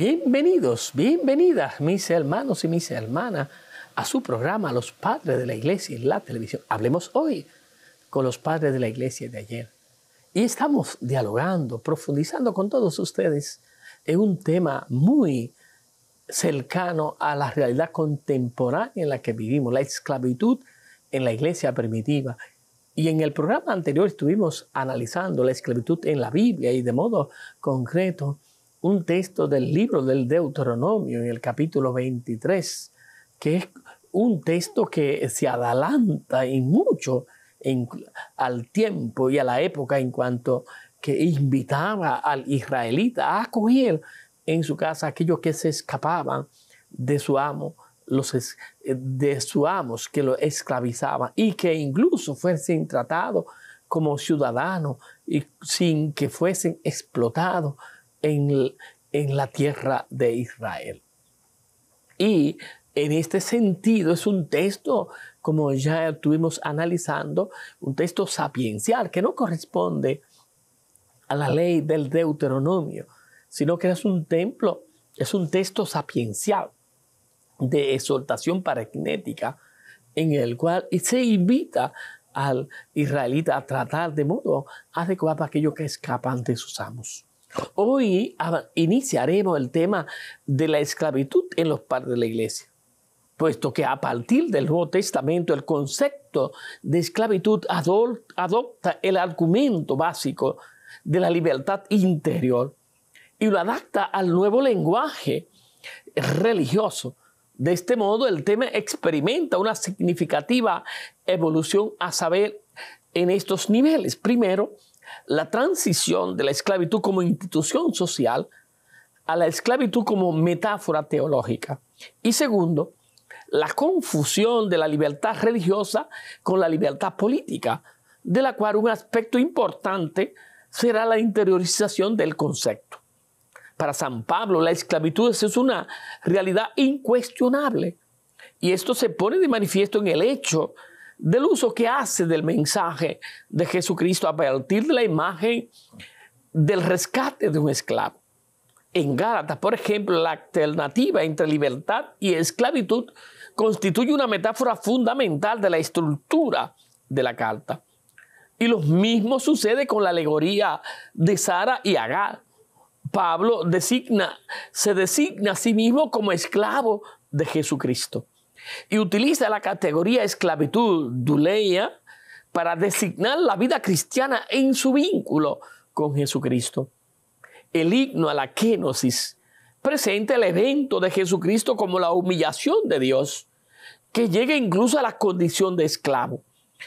Bienvenidos, bienvenidas, mis hermanos y mis hermanas, a su programa Los Padres de la Iglesia en la televisión. Hablemos hoy con los padres de la Iglesia de ayer. Y estamos dialogando, profundizando con todos ustedes en un tema muy cercano a la realidad contemporánea en la que vivimos, la esclavitud en la iglesia primitiva. Y en el programa anterior estuvimos analizando la esclavitud en la Biblia y de modo concreto un texto del libro del Deuteronomio en el capítulo 23, que es un texto que se adelanta y mucho al tiempo y a la época en cuanto que invitaba al israelita a acoger en su casa a aquellos que se escapaban de su amo, los eh, de su amos que lo esclavizaban y que incluso fuesen tratados como ciudadanos y sin que fuesen explotados en, en la tierra de Israel. Y en este sentido es un texto, como ya estuvimos analizando, un texto sapiencial que no corresponde a la ley del Deuteronomio, sino que es un templo, es un texto sapiencial de exhortación parakinética en el cual se invita al israelita a tratar de modo adecuado aquello que escapan de sus amos. Hoy iniciaremos el tema de la esclavitud en los padres de la iglesia, puesto que a partir del Nuevo Testamento el concepto de esclavitud adopta el argumento básico de la libertad interior y lo adapta al nuevo lenguaje religioso. De este modo, el tema experimenta una significativa evolución a saber en estos niveles. Primero, la transición de la esclavitud como institución social a la esclavitud como metáfora teológica. Y segundo, la confusión de la libertad religiosa con la libertad política, de la cual un aspecto importante será la interiorización del concepto. Para San Pablo, la esclavitud es una realidad incuestionable. Y esto se pone de manifiesto en el hecho del uso que hace del mensaje de Jesucristo a partir de la imagen del rescate de un esclavo. En Gálatas, por ejemplo, la alternativa entre libertad y esclavitud constituye una metáfora fundamental de la estructura de la carta. Y lo mismo sucede con la alegoría de Sara y Agar. Pablo designa, se designa a sí mismo como esclavo de Jesucristo y utiliza la categoría esclavitud duleia para designar la vida cristiana en su vínculo con Jesucristo. El himno a la kenosis presenta el evento de Jesucristo como la humillación de Dios, que llega incluso a la condición de esclavo.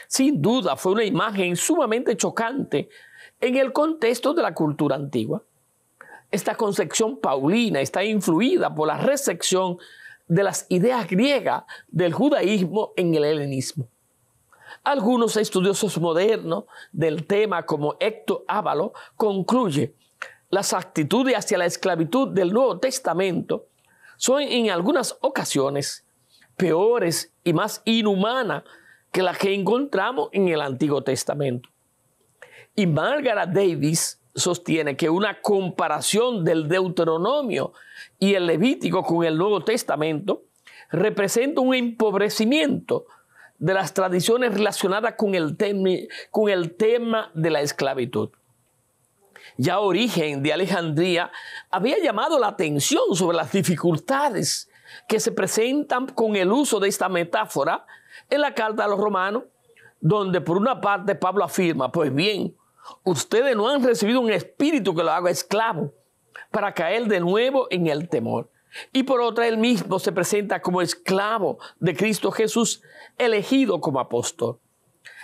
Sin duda fue una imagen sumamente chocante en el contexto de la cultura antigua. Esta concepción paulina está influida por la recepción de las ideas griegas del judaísmo en el helenismo. Algunos estudiosos modernos del tema, como Héctor Ávalo, concluye las actitudes hacia la esclavitud del Nuevo Testamento son en algunas ocasiones peores y más inhumanas que las que encontramos en el Antiguo Testamento. Y Margaret Davis sostiene que una comparación del Deuteronomio y el Levítico con el Nuevo Testamento representa un empobrecimiento de las tradiciones relacionadas con el, con el tema de la esclavitud. Ya Origen de Alejandría había llamado la atención sobre las dificultades que se presentan con el uso de esta metáfora en la carta a los romanos, donde por una parte Pablo afirma, pues bien, Ustedes no han recibido un espíritu que lo haga esclavo para caer de nuevo en el temor. Y por otra, él mismo se presenta como esclavo de Cristo Jesús, elegido como apóstol.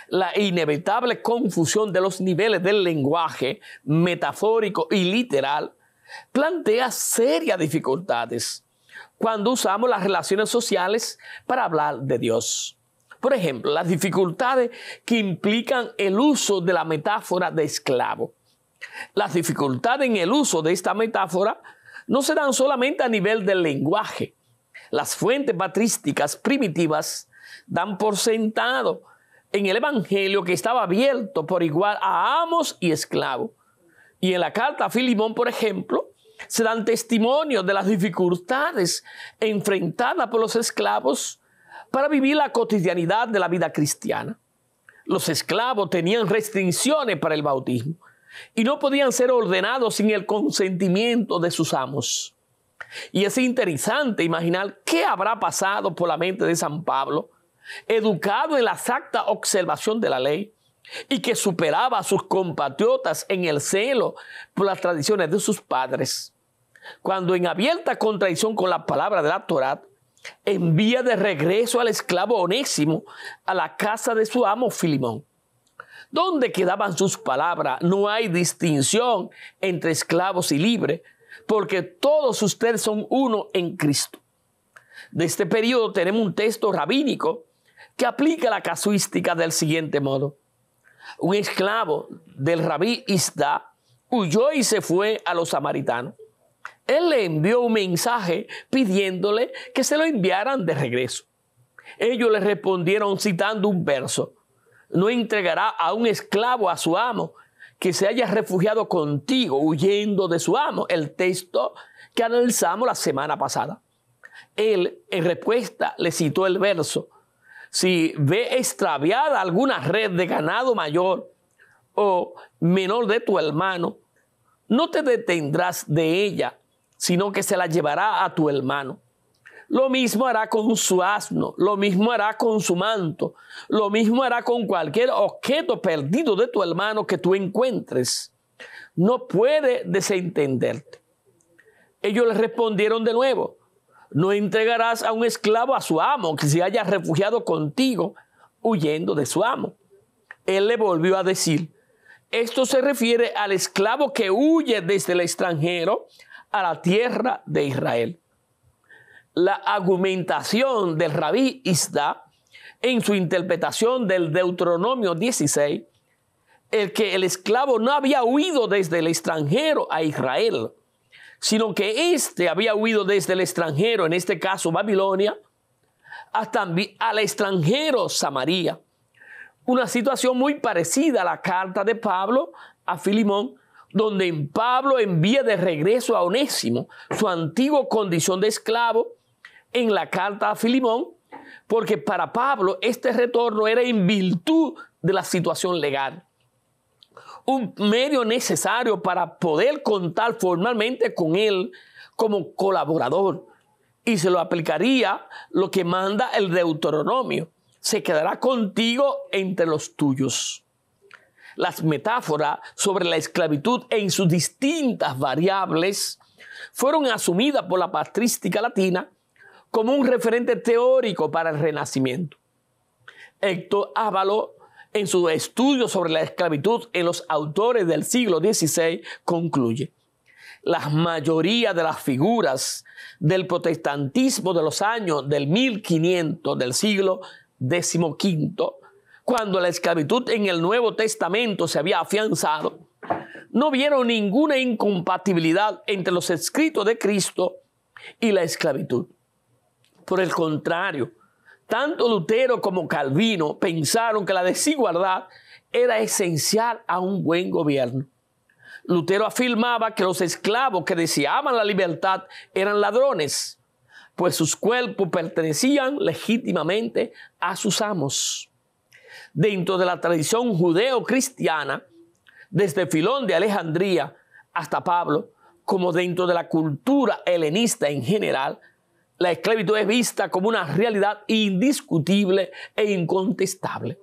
La inevitable confusión de los niveles del lenguaje metafórico y literal plantea serias dificultades cuando usamos las relaciones sociales para hablar de Dios. Por ejemplo, las dificultades que implican el uso de la metáfora de esclavo. Las dificultades en el uso de esta metáfora no se dan solamente a nivel del lenguaje. Las fuentes patrísticas primitivas dan por sentado en el Evangelio que estaba abierto por igual a amos y esclavos. Y en la carta a Filimón, por ejemplo, se dan testimonios de las dificultades enfrentadas por los esclavos para vivir la cotidianidad de la vida cristiana. Los esclavos tenían restricciones para el bautismo y no podían ser ordenados sin el consentimiento de sus amos. Y es interesante imaginar qué habrá pasado por la mente de San Pablo, educado en la exacta observación de la ley y que superaba a sus compatriotas en el celo por las tradiciones de sus padres. Cuando en abierta contradicción con la palabra de la Torá, envía de regreso al esclavo Onésimo a la casa de su amo Filimón. Donde quedaban sus palabras? No hay distinción entre esclavos y libres, porque todos ustedes son uno en Cristo. De este periodo tenemos un texto rabínico que aplica la casuística del siguiente modo. Un esclavo del rabí Isda huyó y se fue a los samaritanos. Él le envió un mensaje pidiéndole que se lo enviaran de regreso. Ellos le respondieron citando un verso. No entregará a un esclavo a su amo que se haya refugiado contigo huyendo de su amo. El texto que analizamos la semana pasada. Él en respuesta le citó el verso. Si ve extraviada alguna red de ganado mayor o menor de tu hermano, no te detendrás de ella sino que se la llevará a tu hermano. Lo mismo hará con su asno, lo mismo hará con su manto, lo mismo hará con cualquier objeto perdido de tu hermano que tú encuentres. No puede desentenderte. Ellos le respondieron de nuevo, no entregarás a un esclavo a su amo que se haya refugiado contigo huyendo de su amo. Él le volvió a decir, esto se refiere al esclavo que huye desde el extranjero a la tierra de Israel. La argumentación del rabí Isda en su interpretación del Deuteronomio 16, el que el esclavo no había huido desde el extranjero a Israel, sino que éste había huido desde el extranjero, en este caso Babilonia, hasta al extranjero Samaria. Una situación muy parecida a la carta de Pablo a Filimón donde Pablo envía de regreso a Onésimo su antigua condición de esclavo en la carta a Filimón, porque para Pablo este retorno era en virtud de la situación legal. Un medio necesario para poder contar formalmente con él como colaborador. Y se lo aplicaría lo que manda el Deuteronomio. Se quedará contigo entre los tuyos las metáforas sobre la esclavitud en sus distintas variables fueron asumidas por la patrística latina como un referente teórico para el Renacimiento. Héctor Ávalo, en su estudio sobre la esclavitud en los autores del siglo XVI, concluye, la mayoría de las figuras del protestantismo de los años del 1500 del siglo XV cuando la esclavitud en el Nuevo Testamento se había afianzado, no vieron ninguna incompatibilidad entre los escritos de Cristo y la esclavitud. Por el contrario, tanto Lutero como Calvino pensaron que la desigualdad era esencial a un buen gobierno. Lutero afirmaba que los esclavos que deseaban la libertad eran ladrones, pues sus cuerpos pertenecían legítimamente a sus amos dentro de la tradición judeo-cristiana, desde Filón de Alejandría hasta Pablo, como dentro de la cultura helenista en general, la esclavitud es vista como una realidad indiscutible e incontestable.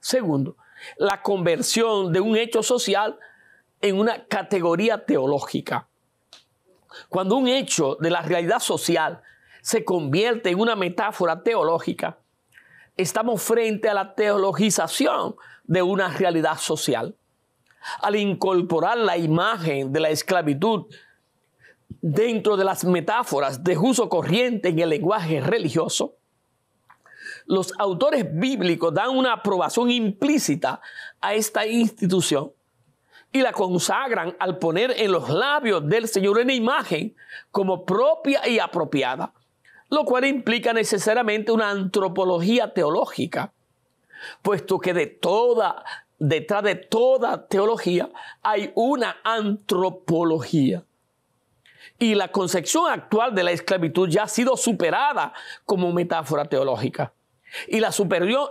Segundo, la conversión de un hecho social en una categoría teológica. Cuando un hecho de la realidad social se convierte en una metáfora teológica, estamos frente a la teologización de una realidad social. Al incorporar la imagen de la esclavitud dentro de las metáforas de uso corriente en el lenguaje religioso, los autores bíblicos dan una aprobación implícita a esta institución y la consagran al poner en los labios del Señor una imagen como propia y apropiada lo cual implica necesariamente una antropología teológica, puesto que detrás de toda teología hay una antropología. Y la concepción actual de la esclavitud ya ha sido superada como metáfora teológica. Y la,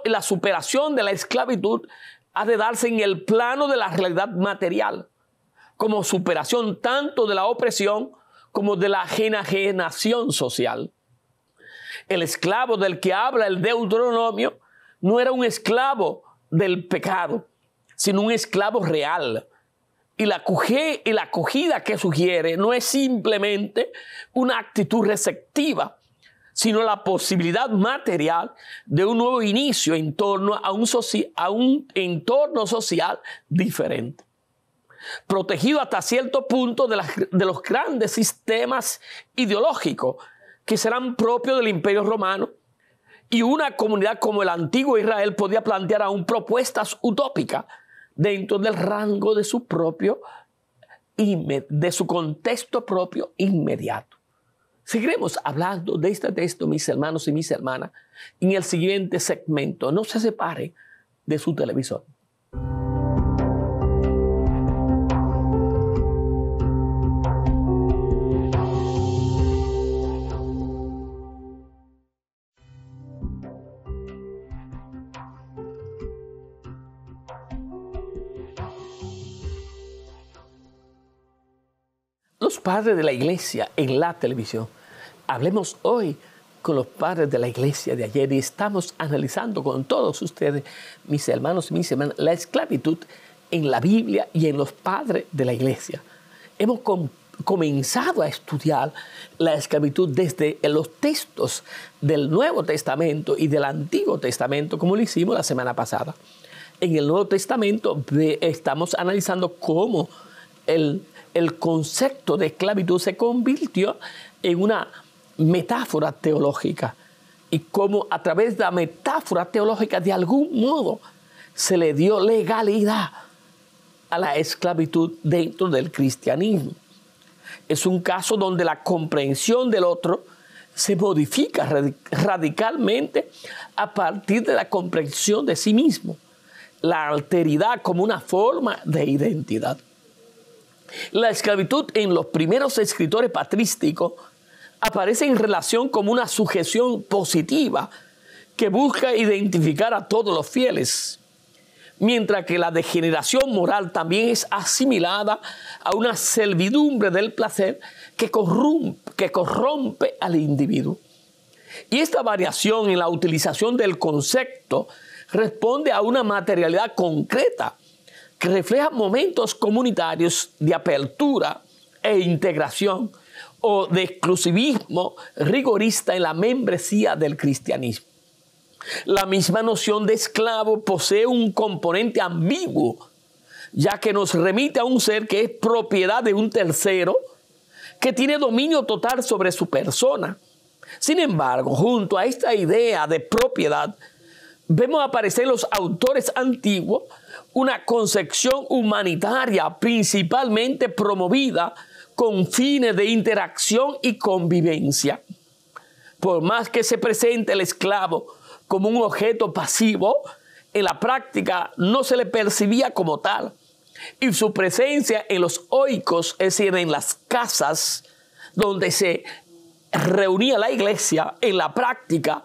la superación de la esclavitud ha de darse en el plano de la realidad material, como superación tanto de la opresión como de la enajenación social. El esclavo del que habla el Deuteronomio no era un esclavo del pecado, sino un esclavo real. Y la, la acogida que sugiere no es simplemente una actitud receptiva, sino la posibilidad material de un nuevo inicio en torno a un, a un entorno social diferente. Protegido hasta cierto punto de los grandes sistemas ideológicos que serán propios del imperio romano, y una comunidad como el antiguo Israel podía plantear aún propuestas utópicas dentro del rango de su propio de su contexto propio inmediato. Seguiremos hablando de este texto, mis hermanos y mis hermanas, en el siguiente segmento. No se separe de su televisor. padres de la iglesia en la televisión. Hablemos hoy con los padres de la iglesia de ayer y estamos analizando con todos ustedes, mis hermanos y mis hermanas, la esclavitud en la Biblia y en los padres de la iglesia. Hemos comenzado a estudiar la esclavitud desde los textos del Nuevo Testamento y del Antiguo Testamento, como lo hicimos la semana pasada. En el Nuevo Testamento estamos analizando cómo el el concepto de esclavitud se convirtió en una metáfora teológica y como a través de la metáfora teológica de algún modo se le dio legalidad a la esclavitud dentro del cristianismo. Es un caso donde la comprensión del otro se modifica radicalmente a partir de la comprensión de sí mismo, la alteridad como una forma de identidad. La esclavitud en los primeros escritores patrísticos aparece en relación como una sujeción positiva que busca identificar a todos los fieles, mientras que la degeneración moral también es asimilada a una servidumbre del placer que que corrompe al individuo. Y esta variación en la utilización del concepto responde a una materialidad concreta que refleja momentos comunitarios de apertura e integración o de exclusivismo rigorista en la membresía del cristianismo. La misma noción de esclavo posee un componente ambiguo, ya que nos remite a un ser que es propiedad de un tercero, que tiene dominio total sobre su persona. Sin embargo, junto a esta idea de propiedad, vemos aparecer los autores antiguos una concepción humanitaria principalmente promovida con fines de interacción y convivencia. Por más que se presente el esclavo como un objeto pasivo, en la práctica no se le percibía como tal. Y su presencia en los oicos, es decir, en las casas donde se reunía la iglesia, en la práctica,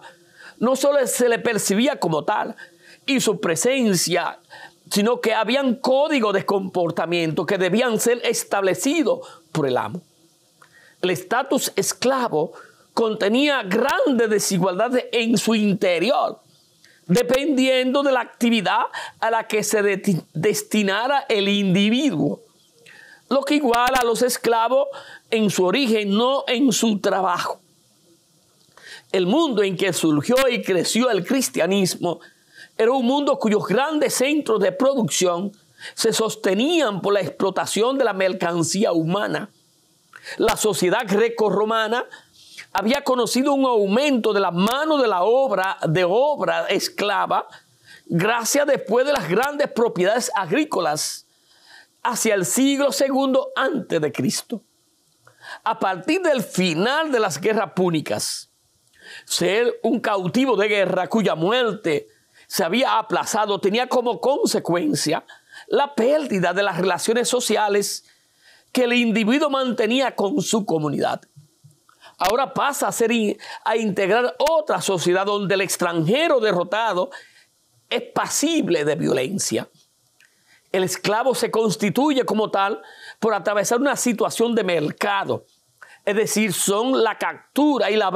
no solo se le percibía como tal, y su presencia sino que habían códigos de comportamiento que debían ser establecidos por el amo. El estatus esclavo contenía grandes desigualdades en su interior, dependiendo de la actividad a la que se destinara el individuo, lo que iguala a los esclavos en su origen, no en su trabajo. El mundo en que surgió y creció el cristianismo era un mundo cuyos grandes centros de producción se sostenían por la explotación de la mercancía humana. La sociedad greco-romana había conocido un aumento de la mano de la obra de obra esclava gracias después de las grandes propiedades agrícolas hacia el siglo II antes de Cristo. A partir del final de las guerras púnicas, ser un cautivo de guerra cuya muerte se había aplazado tenía como consecuencia la pérdida de las relaciones sociales que el individuo mantenía con su comunidad. Ahora pasa a, ser a integrar otra sociedad donde el extranjero derrotado es pasible de violencia. El esclavo se constituye como tal por atravesar una situación de mercado, es decir, son la captura y la,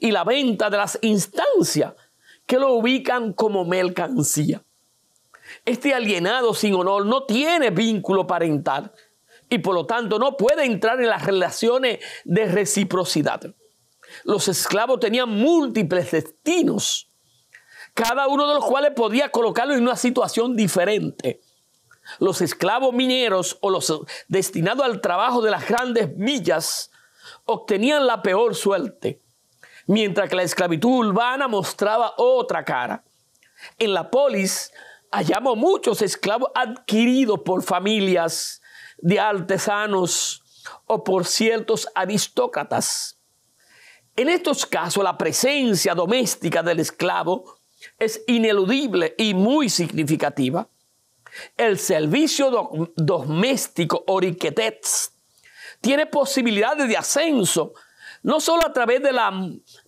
y la venta de las instancias que lo ubican como mercancía. Este alienado sin honor no tiene vínculo parental y por lo tanto no puede entrar en las relaciones de reciprocidad. Los esclavos tenían múltiples destinos, cada uno de los cuales podía colocarlo en una situación diferente. Los esclavos mineros o los destinados al trabajo de las grandes millas obtenían la peor suerte Mientras que la esclavitud urbana mostraba otra cara. En la polis hallamos muchos esclavos adquiridos por familias de artesanos o por ciertos aristócratas. En estos casos, la presencia doméstica del esclavo es ineludible y muy significativa. El servicio doméstico oriquetets tiene posibilidades de ascenso no solo a través de la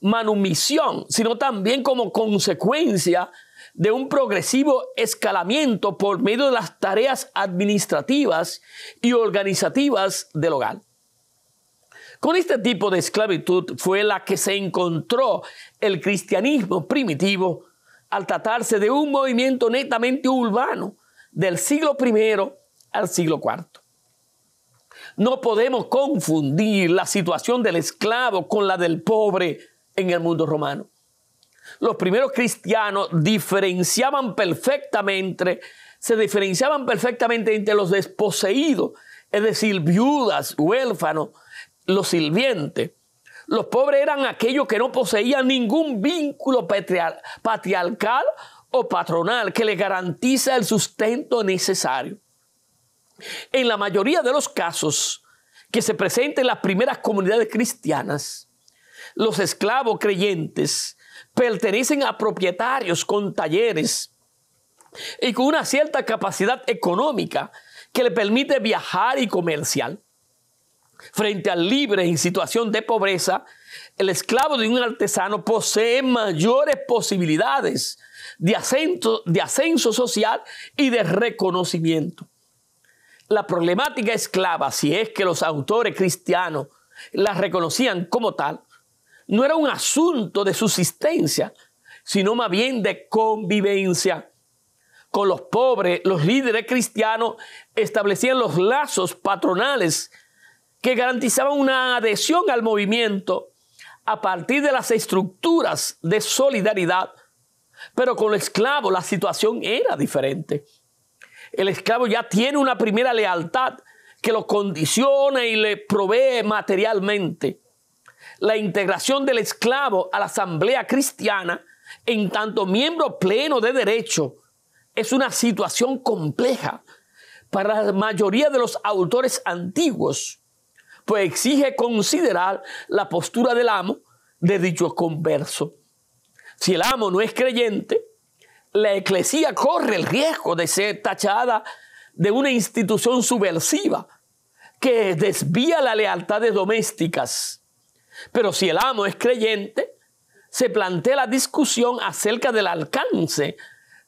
manumisión, sino también como consecuencia de un progresivo escalamiento por medio de las tareas administrativas y organizativas del hogar. Con este tipo de esclavitud fue la que se encontró el cristianismo primitivo al tratarse de un movimiento netamente urbano del siglo I al siglo IV. No podemos confundir la situación del esclavo con la del pobre en el mundo romano. Los primeros cristianos diferenciaban perfectamente, se diferenciaban perfectamente entre los desposeídos, es decir, viudas, huérfanos, los sirvientes. Los pobres eran aquellos que no poseían ningún vínculo patriarcal o patronal que les garantiza el sustento necesario. En la mayoría de los casos que se presentan en las primeras comunidades cristianas, los esclavos creyentes pertenecen a propietarios con talleres y con una cierta capacidad económica que le permite viajar y comerciar. Frente al libre en situación de pobreza, el esclavo de un artesano posee mayores posibilidades de ascenso, de ascenso social y de reconocimiento. La problemática esclava, si es que los autores cristianos la reconocían como tal, no era un asunto de subsistencia, sino más bien de convivencia. Con los pobres, los líderes cristianos establecían los lazos patronales que garantizaban una adhesión al movimiento a partir de las estructuras de solidaridad. Pero con los esclavos la situación era diferente. El esclavo ya tiene una primera lealtad que lo condiciona y le provee materialmente. La integración del esclavo a la asamblea cristiana en tanto miembro pleno de derecho es una situación compleja para la mayoría de los autores antiguos, pues exige considerar la postura del amo de dicho converso. Si el amo no es creyente, la eclesía corre el riesgo de ser tachada de una institución subversiva que desvía la lealtad de domésticas. Pero si el amo es creyente, se plantea la discusión acerca del alcance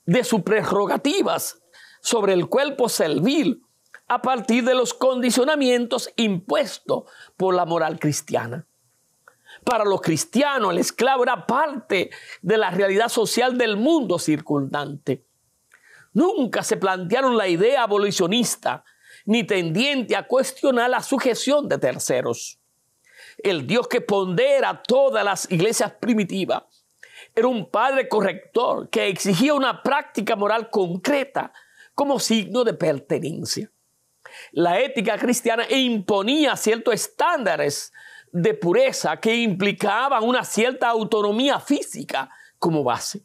de sus prerrogativas sobre el cuerpo servil a partir de los condicionamientos impuestos por la moral cristiana. Para los cristianos, el esclavo era parte de la realidad social del mundo circundante. Nunca se plantearon la idea abolicionista ni tendiente a cuestionar la sujeción de terceros. El Dios que pondera todas las iglesias primitivas era un padre corrector que exigía una práctica moral concreta como signo de pertenencia. La ética cristiana imponía ciertos estándares de pureza que implicaban una cierta autonomía física como base.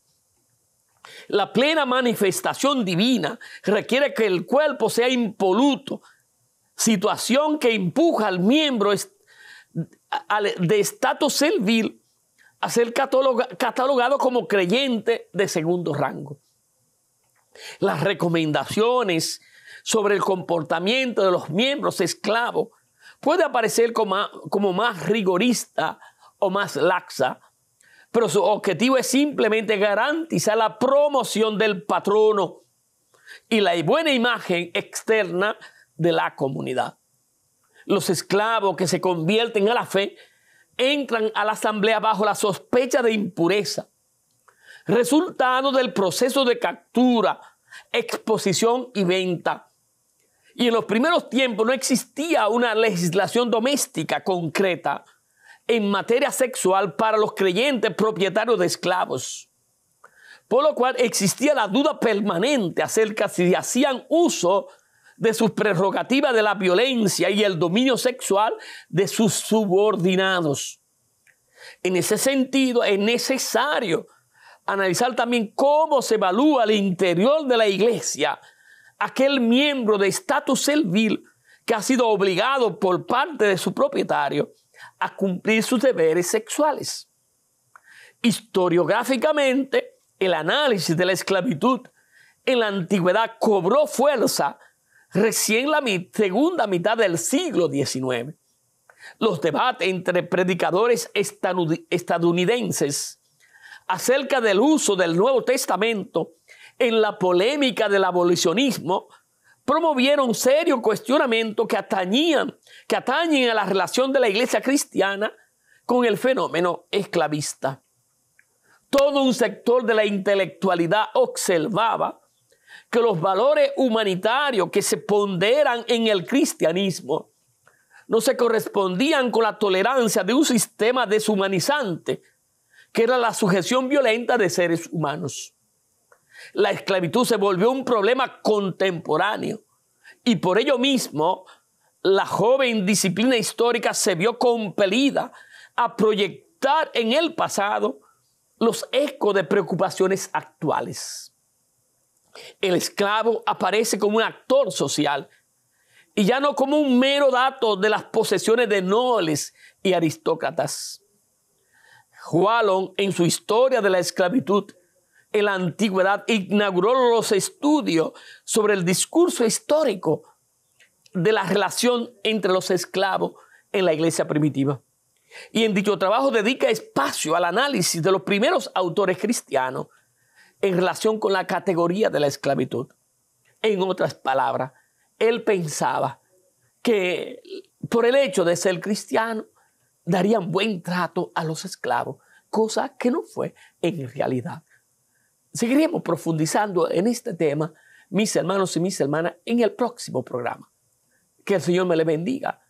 La plena manifestación divina requiere que el cuerpo sea impoluto, situación que empuja al miembro de estatus servil a ser catalogado como creyente de segundo rango. Las recomendaciones sobre el comportamiento de los miembros esclavos puede aparecer como, más rigorista o más laxa, pero su objetivo es simplemente garantizar la promoción del patrono y la buena imagen externa de la comunidad. Los esclavos que se convierten a la fe entran a la asamblea bajo la sospecha de impureza, resultado del proceso de captura, exposición y venta. Y en los primeros tiempos no existía una legislación doméstica concreta en materia sexual para los creyentes propietarios de esclavos. Por lo cual existía la duda permanente acerca si hacían uso de sus prerrogativas de la violencia y el dominio sexual de sus subordinados. En ese sentido, es necesario analizar también cómo se evalúa el interior de la iglesia aquel miembro de estatus servil que ha sido obligado por parte de su propietario a cumplir sus deberes sexuales. Historiográficamente, el análisis de la esclavitud en la antigüedad cobró fuerza recién la segunda mitad del siglo XIX. Los debates entre predicadores estadounidenses acerca del uso del Nuevo Testamento en la polémica del abolicionismo, promovieron serios cuestionamientos que atañían, que atañen a la relación de la iglesia cristiana con el fenómeno esclavista. Todo un sector de la intelectualidad observaba que los valores humanitarios que se ponderan en el cristianismo no se correspondían con la tolerancia de un sistema deshumanizante, que era la sujeción violenta de seres humanos. La esclavitud se volvió un problema contemporáneo y por ello mismo la joven disciplina histórica se vio compelida a proyectar en el pasado los ecos de preocupaciones actuales. El esclavo aparece como un actor social y ya no como un mero dato de las posesiones de nobles y aristócratas. Wallon, en su historia de la esclavitud, en la antigüedad inauguró los estudios sobre el discurso histórico de la relación entre los esclavos en la iglesia primitiva. Y en dicho trabajo dedica espacio al análisis de los primeros autores cristianos en relación con la categoría de la esclavitud. En otras palabras, él pensaba que por el hecho de ser cristiano darían buen trato a los esclavos, cosa que no fue en realidad. Seguiremos profundizando en este tema, mis hermanos y mis hermanas, en el próximo programa. Que el Señor me le bendiga,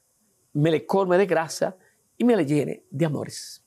me le colme de gracia y me le llene de amores.